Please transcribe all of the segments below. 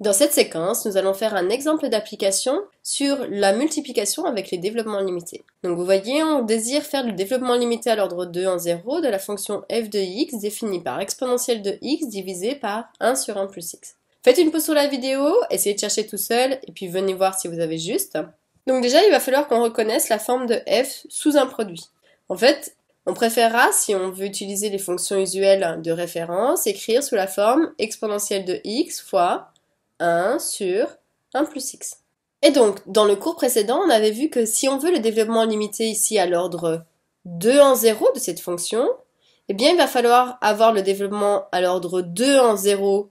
Dans cette séquence, nous allons faire un exemple d'application sur la multiplication avec les développements limités. Donc vous voyez, on désire faire le développement limité à l'ordre 2 en 0 de la fonction f de x définie par exponentielle de x divisé par 1 sur 1 plus x. Faites une pause sur la vidéo, essayez de chercher tout seul, et puis venez voir si vous avez juste. Donc déjà, il va falloir qu'on reconnaisse la forme de f sous un produit. En fait, on préférera, si on veut utiliser les fonctions usuelles de référence, écrire sous la forme exponentielle de x fois 1 sur 1 plus x. Et donc, dans le cours précédent, on avait vu que si on veut le développement limité ici à l'ordre 2 en 0 de cette fonction, eh bien, il va falloir avoir le développement à l'ordre 2 en 0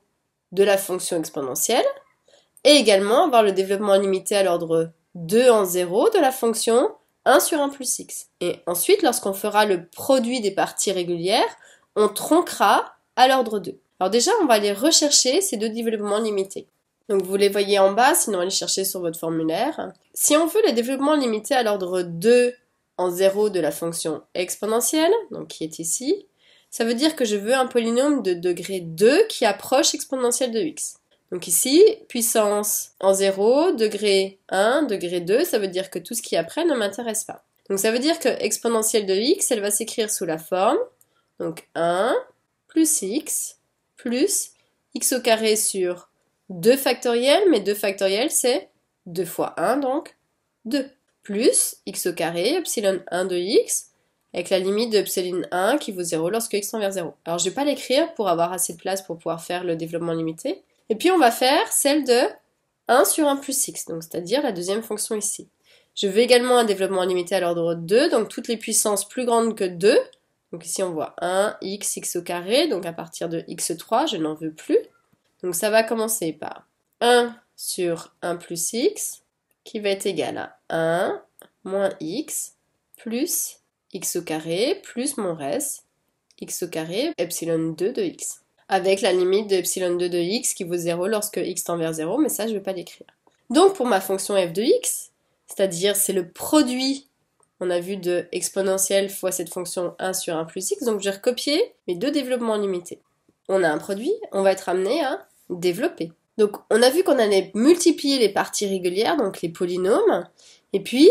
de la fonction exponentielle, et également avoir le développement limité à l'ordre 2 en 0 de la fonction 1 sur 1 plus x. Et ensuite, lorsqu'on fera le produit des parties régulières, on tronquera à l'ordre 2. Alors déjà, on va aller rechercher ces deux développements limités. Donc vous les voyez en bas, sinon allez chercher sur votre formulaire. Si on veut les développements limités à l'ordre 2 en 0 de la fonction exponentielle, donc qui est ici, ça veut dire que je veux un polynôme de degré 2 qui approche exponentielle de x. Donc ici, puissance en 0, degré 1, degré 2, ça veut dire que tout ce qui est après ne m'intéresse pas. Donc ça veut dire que exponentielle de x, elle va s'écrire sous la forme, donc 1 plus x plus x au carré sur 2 factoriel, mais 2 factoriel c'est 2 fois 1 donc 2, plus x au carré, epsilon 1 de x, avec la limite de epsilon 1 qui vaut 0 lorsque x tend vers 0. Alors je ne vais pas l'écrire pour avoir assez de place pour pouvoir faire le développement limité. Et puis on va faire celle de 1 sur 1 plus x, donc c'est-à-dire la deuxième fonction ici. Je veux également un développement limité à l'ordre 2, donc toutes les puissances plus grandes que 2. Donc ici on voit 1, x, x au carré, donc à partir de x3, je n'en veux plus. Donc ça va commencer par 1 sur 1 plus x qui va être égal à 1 moins x plus x au carré plus mon reste x au carré epsilon 2 de x avec la limite de epsilon 2 de x qui vaut 0 lorsque x tend vers 0 mais ça je ne vais pas l'écrire. Donc pour ma fonction f de x, c'est-à-dire c'est le produit on a vu de exponentielle fois cette fonction 1 sur 1 plus x, donc je vais recopier mes deux développements limités. On a un produit, on va être amené à développer. Donc on a vu qu'on allait multiplier les parties régulières, donc les polynômes, et puis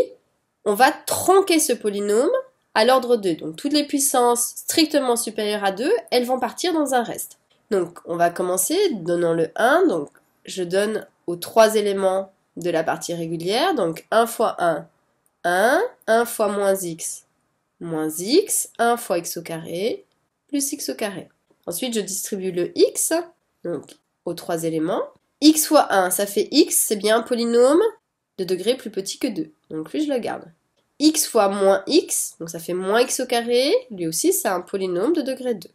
on va tronquer ce polynôme à l'ordre 2. Donc toutes les puissances strictement supérieures à 2, elles vont partir dans un reste. Donc on va commencer donnant le 1, donc je donne aux trois éléments de la partie régulière, donc 1 fois 1, 1, 1 fois moins x, moins x, 1 fois x au carré, plus x au carré. Ensuite je distribue le x, donc aux trois éléments. x fois 1, ça fait x, c'est bien un polynôme de degré plus petit que 2. Donc lui, je le garde. x fois moins x, donc ça fait moins x au carré, lui aussi, c'est un polynôme de degré 2.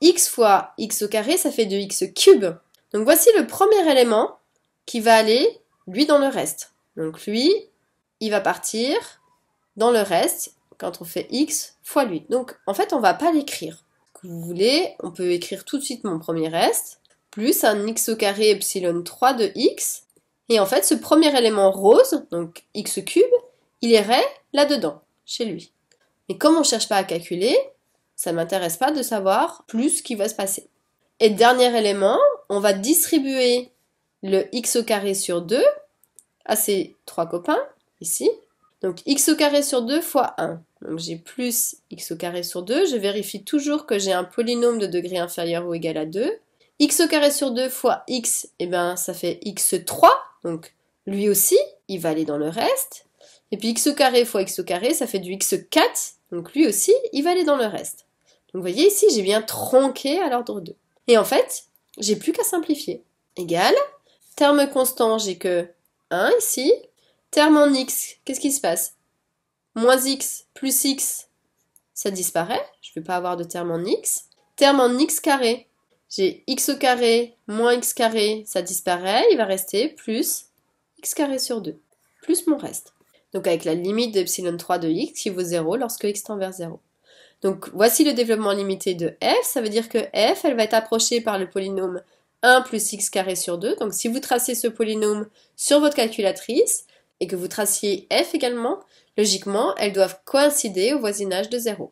x fois x au carré, ça fait 2x cube. Donc voici le premier élément qui va aller, lui, dans le reste. Donc lui, il va partir dans le reste quand on fait x fois lui. Donc en fait, on va pas l'écrire. vous voulez, on peut écrire tout de suite mon premier reste plus un x au carré epsilon 3 de x. Et en fait, ce premier élément rose, donc x cube, il irait là-dedans, chez lui. Mais comme on ne cherche pas à calculer, ça ne m'intéresse pas de savoir plus ce qui va se passer. Et dernier élément, on va distribuer le x au carré sur 2 à ces trois copains, ici. Donc x au carré sur 2 fois 1. Donc j'ai plus x au carré sur 2. Je vérifie toujours que j'ai un polynôme de degré inférieur ou égal à 2 x au carré sur 2 fois x, et eh ben, ça fait x3. Donc lui aussi, il va aller dans le reste. Et puis x au carré fois x au carré, ça fait du x4. Donc lui aussi, il va aller dans le reste. Donc vous voyez ici, j'ai bien tronqué à l'ordre 2. Et en fait, j'ai plus qu'à simplifier. Égal, terme constant, j'ai que 1 ici. Terme en x, qu'est-ce qui se passe Moins x plus x, ça disparaît. Je ne vais pas avoir de terme en x. Terme en x carré, j'ai x au carré moins x carré, ça disparaît, il va rester plus x carré sur 2, plus mon reste. Donc avec la limite de epsilon 3 de x qui vaut 0 lorsque x tend vers 0. Donc voici le développement limité de f, ça veut dire que f, elle va être approchée par le polynôme 1 plus x carré sur 2. Donc si vous tracez ce polynôme sur votre calculatrice et que vous traciez f également, logiquement, elles doivent coïncider au voisinage de 0.